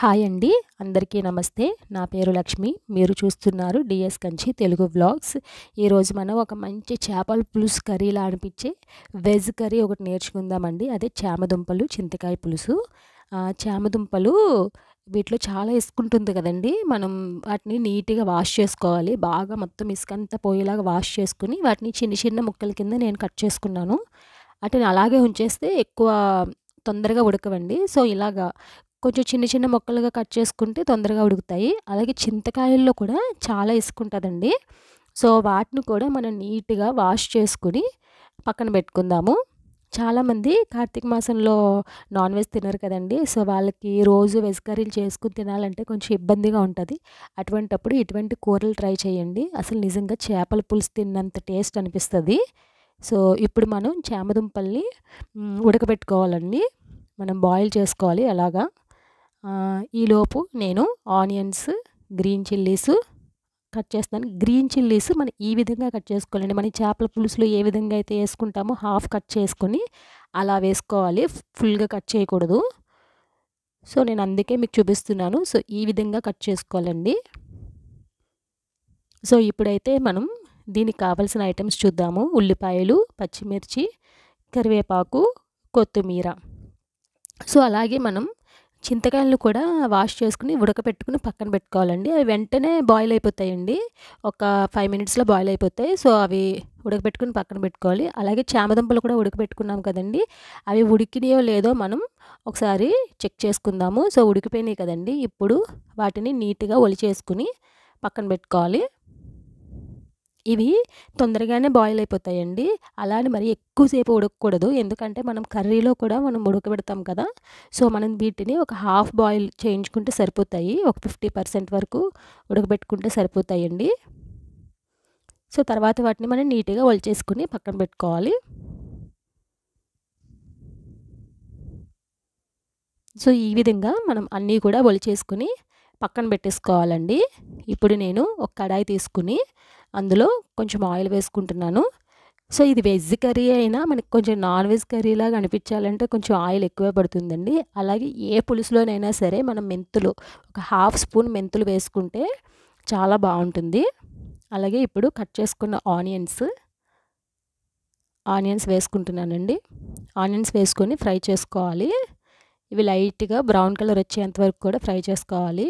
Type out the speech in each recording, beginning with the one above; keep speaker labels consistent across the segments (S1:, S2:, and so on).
S1: hi అండి అందరికీ నమస్తే నా పేరు లక్ష్మి మీరు చూస్తున్నారు డిఎస్ కంచి తెలుగు వ్లాగ్స్ ఈరోజు మనం ఒక మంచి చేపల పులుసు కర్రీలా అనిపించే వెజ్ కర్రీ ఒకటి నేర్చుకుందామండి అదే చామదుంపలు చింతకాయ పులుసు చామదుంపలు వీటిలో చాలా ఇసుకుంటుంది కదండి మనం వాటిని నీట్గా వాష్ చేసుకోవాలి బాగా మొత్తం ఇసుక పోయేలాగా వాష్ చేసుకుని వాటిని చిన్న చిన్న ముక్కల కింద నేను కట్ చేసుకున్నాను వాటిని అలాగే ఉంచేస్తే ఎక్కువ తొందరగా ఉడకవండి సో ఇలాగా కొంచెం చిన్న చిన్న మొక్కలుగా కట్ చేసుకుంటే తొందరగా ఉడుకుతాయి అలాగే చింతకాయల్లో కూడా చాలా ఇసుకుంటుందండి సో వాటిని కూడా మనం నీట్గా వాష్ చేసుకుని పక్కన పెట్టుకుందాము చాలామంది కార్తీక మాసంలో నాన్ వెజ్ తినరు కదండి సో వాళ్ళకి రోజు వెజ్ కర్రీలు చేసుకుని తినాలంటే కొంచెం ఇబ్బందిగా ఉంటుంది అటువంటప్పుడు ఇటువంటి కూరలు ట్రై చేయండి అసలు నిజంగా చేపల పులుసు తిన్నంత టేస్ట్ అనిపిస్తుంది సో ఇప్పుడు మనం చేమదుంపల్ని ఉడకబెట్టుకోవాలండి మనం బాయిల్ చేసుకోవాలి అలాగా ఈలోపు నేను ఆనియన్స్ గ్రీన్ చిల్లీస్ కట్ చేస్తాను గ్రీన్ చిల్లీస్ మనం ఈ విధంగా కట్ చేసుకోవాలండి మన చేపల పులుసులో ఏ విధంగా అయితే వేసుకుంటామో హాఫ్ కట్ చేసుకొని అలా వేసుకోవాలి ఫుల్గా కట్ చేయకూడదు సో నేను అందుకే మీకు చూపిస్తున్నాను సో ఈ విధంగా కట్ చేసుకోవాలండి సో ఇప్పుడైతే మనం దీనికి కావలసిన ఐటమ్స్ చూద్దాము ఉల్లిపాయలు పచ్చిమిర్చి కరివేపాకు కొత్తిమీర సో అలాగే మనం చింతకాయలను కూడా వాష్ చేసుకుని ఉడకపెట్టుకుని పక్కన పెట్టుకోవాలండి అవి వెంటనే బాయిల్ అయిపోతాయండి ఒక ఫైవ్ మినిట్స్లో బాయిల్ అయిపోతాయి సో అవి ఉడకపెట్టుకుని పక్కన పెట్టుకోవాలి అలాగే చామదుంపలు కూడా ఉడకపెట్టుకున్నాం కదండి అవి ఉడికినాయో లేదో మనం ఒకసారి చెక్ చేసుకుందాము సో ఉడికిపోయినాయి కదండి ఇప్పుడు వాటిని నీట్గా ఒలిచేసుకుని పక్కన పెట్టుకోవాలి ఇవి తొందరగానే బాయిల్ అయిపోతాయండి అలానే మరి ఎక్కువసేపు ఉడకకూడదు ఎందుకంటే మనం కర్రీలో కూడా మనం ఉడకబెడతాం కదా సో మనం వీటిని ఒక హాఫ్ బాయిల్ చేయించుకుంటే సరిపోతాయి ఒక ఫిఫ్టీ పర్సెంట్ వరకు ఉడకబెట్టుకుంటే సరిపోతాయండి సో తర్వాత వాటిని మనం నీట్గా వలిచేసుకుని పక్కన పెట్టుకోవాలి సో ఈ విధంగా మనం అన్నీ కూడా ఒలిచేసుకుని పక్కన పెట్టేసుకోవాలండి ఇప్పుడు నేను ఒక కడాయి తీసుకుని అందులో కొంచెం ఆయిల్ వేసుకుంటున్నాను సో ఇది వెజ్ కర్రీ అయినా మనకి కొంచెం నాన్ వెజ్ కర్రీలాగా అనిపించాలంటే కొంచెం ఆయిల్ ఎక్కువే పడుతుందండి అలాగే ఏ పులుసులోనైనా సరే మనం మెంతులు ఒక హాఫ్ స్పూన్ మెంతులు వేసుకుంటే చాలా బాగుంటుంది అలాగే ఇప్పుడు కట్ చేసుకున్న ఆనియన్స్ ఆనియన్స్ వేసుకుంటున్నానండి ఆనియన్స్ వేసుకొని ఫ్రై చేసుకోవాలి ఇవి లైట్గా బ్రౌన్ కలర్ వచ్చేంత వరకు కూడా ఫ్రై చేసుకోవాలి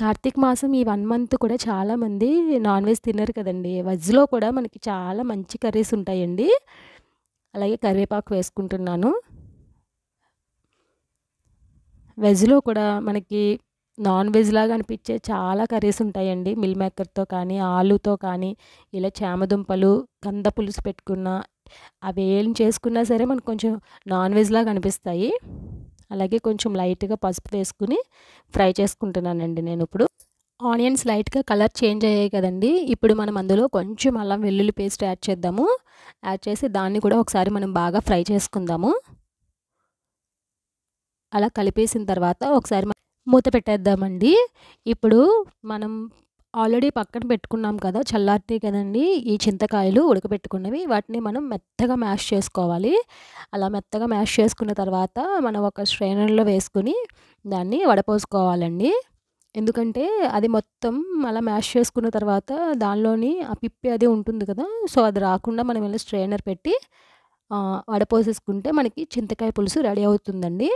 S1: కార్తీక మాసం ఈ వన్ మంత్ కూడా చాలామంది నాన్ వెజ్ తిన్నారు కదండి వెజ్లో కూడా మనకి చాలా మంచి కర్రీస్ ఉంటాయండి అలాగే కరివేపాకు వేసుకుంటున్నాను వెజ్లో కూడా మనకి నాన్ వెజ్ లాగా అనిపించే చాలా కర్రీస్ ఉంటాయండి మిల్ మేకర్తో కానీ ఆలుతో కానీ ఇలా చామదుంపలు కంద పులుసు పెట్టుకున్న అవి ఏం చేసుకున్నా సరే మనకు కొంచెం నాన్ వెజ్ లాగా అనిపిస్తాయి అలాగే కొంచెం లైట్గా పసుపు వేసుకుని ఫ్రై చేసుకుంటున్నానండి నేను ఇప్పుడు ఆనియన్స్ లైట్గా కలర్ చేంజ్ అయ్యాయి కదండి ఇప్పుడు మనం అందులో కొంచెం అల్లం వెల్లుల్లి పేస్ట్ యాడ్ చేద్దాము యాడ్ చేసి దాన్ని కూడా ఒకసారి మనం బాగా ఫ్రై చేసుకుందాము అలా కలిపేసిన తర్వాత ఒకసారి మూత పెట్టేద్దామండి ఇప్పుడు మనం ఆల్రెడీ పక్కన పెట్టుకున్నాం కదా చల్లారితే కదండి ఈ చింతకాయలు ఉడకబెట్టుకున్నవి వాటిని మనం మెత్తగా మ్యాష్ చేసుకోవాలి అలా మెత్తగా మ్యాష్ చేసుకున్న తర్వాత మనం ఒక శ్రేణుల్లో వేసుకుని దాన్ని వడపోసుకోవాలండి ఎందుకంటే అది మొత్తం అలా మ్యాష్ చేసుకున్న తర్వాత దానిలోని ఆ పిప్పి అది ఉంటుంది కదా సో అది రాకుండా మనం ఇలా స్ట్రైనర్ పెట్టి వడపోసేసుకుంటే మనకి చింతకాయ పులుసు రెడీ అవుతుందండి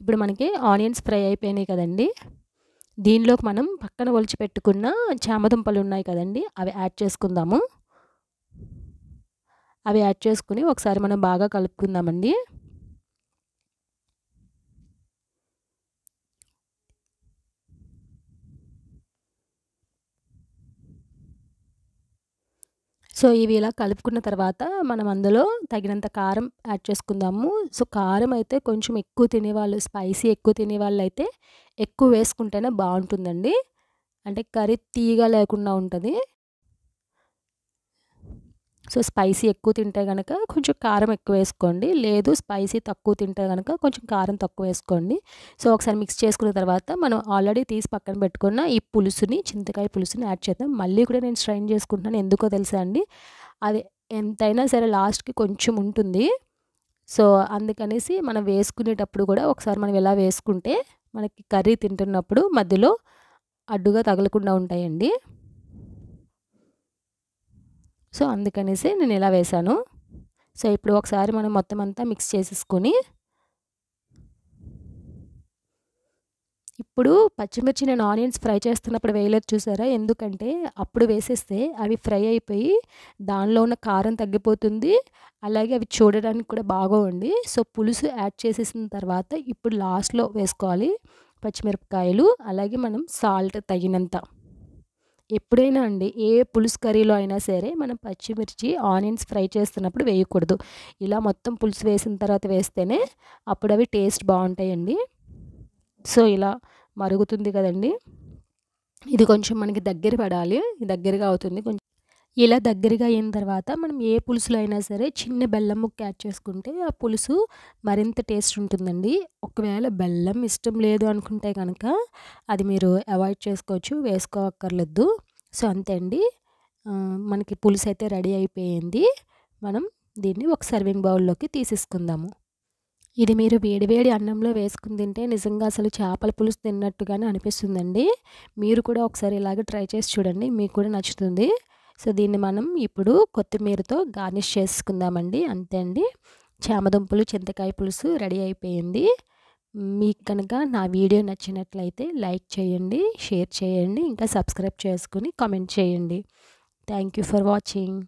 S1: ఇప్పుడు మనకి ఆనియన్స్ ఫ్రై అయిపోయినాయి కదండి దీనిలోకి మనం పక్కన ఒలిచి పెట్టుకున్న చామదుంపలు ఉన్నాయి కదండి అవి యాడ్ చేసుకుందాము అవి యాడ్ చేసుకుని ఒకసారి మనం బాగా కలుపుకుందామండి సో ఇవి ఇలా కలుపుకున్న తర్వాత మనం అందులో తగినంత కారం యాడ్ చేసుకుందాము సో కారం అయితే కొంచెం ఎక్కువ తినేవాళ్ళు స్పైసీ ఎక్కువ తినేవాళ్ళు అయితే ఎక్కువ వేసుకుంటేనే బాగుంటుందండి అంటే కర్రీ తీయగా లేకుండా ఉంటుంది సో స్పైసీ ఎక్కువ తింటే కనుక కొంచెం కారం ఎక్కువ వేసుకోండి లేదు స్పైసీ తక్కువ తింటే కనుక కొంచెం కారం తక్కువ వేసుకోండి సో ఒకసారి మిక్స్ చేసుకున్న తర్వాత మనం ఆల్రెడీ తీసి పక్కన పెట్టుకున్న ఈ పులుసుని చింతకాయ పులుసుని యాడ్ చేద్దాం మళ్ళీ కూడా నేను స్ట్రైన్ చేసుకుంటున్నాను ఎందుకో తెలుసా అండి అది ఎంతైనా సరే లాస్ట్కి కొంచెం ఉంటుంది సో అందుకనేసి మనం వేసుకునేటప్పుడు కూడా ఒకసారి మనం ఎలా వేసుకుంటే మనకి కర్రీ తింటున్నప్పుడు మధ్యలో అడ్డుగా తగలకుండా ఉంటాయండి సో అందుకనేసి నేను ఇలా వేశాను సో ఇప్పుడు ఒకసారి మనం మొత్తం అంతా మిక్స్ చేసేసుకొని ఇప్పుడు పచ్చిమిర్చి నేను ఆనియన్స్ ఫ్రై చేస్తున్నప్పుడు వేయలేదు చూసారా ఎందుకంటే అప్పుడు వేసేస్తే అవి ఫ్రై అయిపోయి దానిలో ఉన్న కారం తగ్గిపోతుంది అలాగే అవి చూడడానికి కూడా బాగోండి సో పులుసు యాడ్ చేసేసిన తర్వాత ఇప్పుడు లాస్ట్లో వేసుకోవాలి పచ్చిమిరపకాయలు అలాగే మనం సాల్ట్ తగినంత ఎప్పుడైనా అండి ఏ పులుసు కర్రీలో అయినా సరే మనం పచ్చిమిర్చి ఆనియన్స్ ఫ్రై చేస్తున్నప్పుడు వేయకూడదు ఇలా మొత్తం పులుసు వేసిన తర్వాత వేస్తేనే అప్పుడు అవి టేస్ట్ బాగుంటాయండి సో ఇలా మరుగుతుంది కదండి ఇది కొంచెం మనకి దగ్గర పడాలి దగ్గరగా అవుతుంది కొంచెం ఇలా దగ్గరగా అయిన తర్వాత మనం ఏ పులుసులో అయినా సరే చిన్న బెల్లం ముక్క యాడ్ చేసుకుంటే ఆ పులుసు మరింత టేస్ట్ ఉంటుందండి ఒకవేళ బెల్లం ఇష్టం లేదు అనుకుంటే కనుక అది మీరు అవాయిడ్ చేసుకోవచ్చు వేసుకోవక్కర్లేదు సో అంతే అండి మనకి పులుసు అయితే రెడీ అయిపోయింది మనం దీన్ని ఒక సర్వింగ్ బౌల్లోకి తీసేసుకుందాము ఇది మీరు వేడివేడి అన్నంలో వేసుకుని తింటే నిజంగా అసలు చేపల పులుసు తిన్నట్టుగానే అనిపిస్తుందండి మీరు కూడా ఒకసారి ఇలాగే ట్రై చేసి చూడండి మీకు కూడా నచ్చుతుంది సో దీన్ని మనం ఇప్పుడు కొత్తిమీరతో గార్నిష్ చేసుకుందామండి అంతే అండి చామదుంపులు చింతకాయ పులుసు రెడీ అయిపోయింది మీకు కనుక నా వీడియో నచ్చినట్లయితే లైక్ చేయండి షేర్ చేయండి ఇంకా సబ్స్క్రైబ్ చేసుకుని కామెంట్ చేయండి థ్యాంక్ యూ ఫర్ వాచింగ్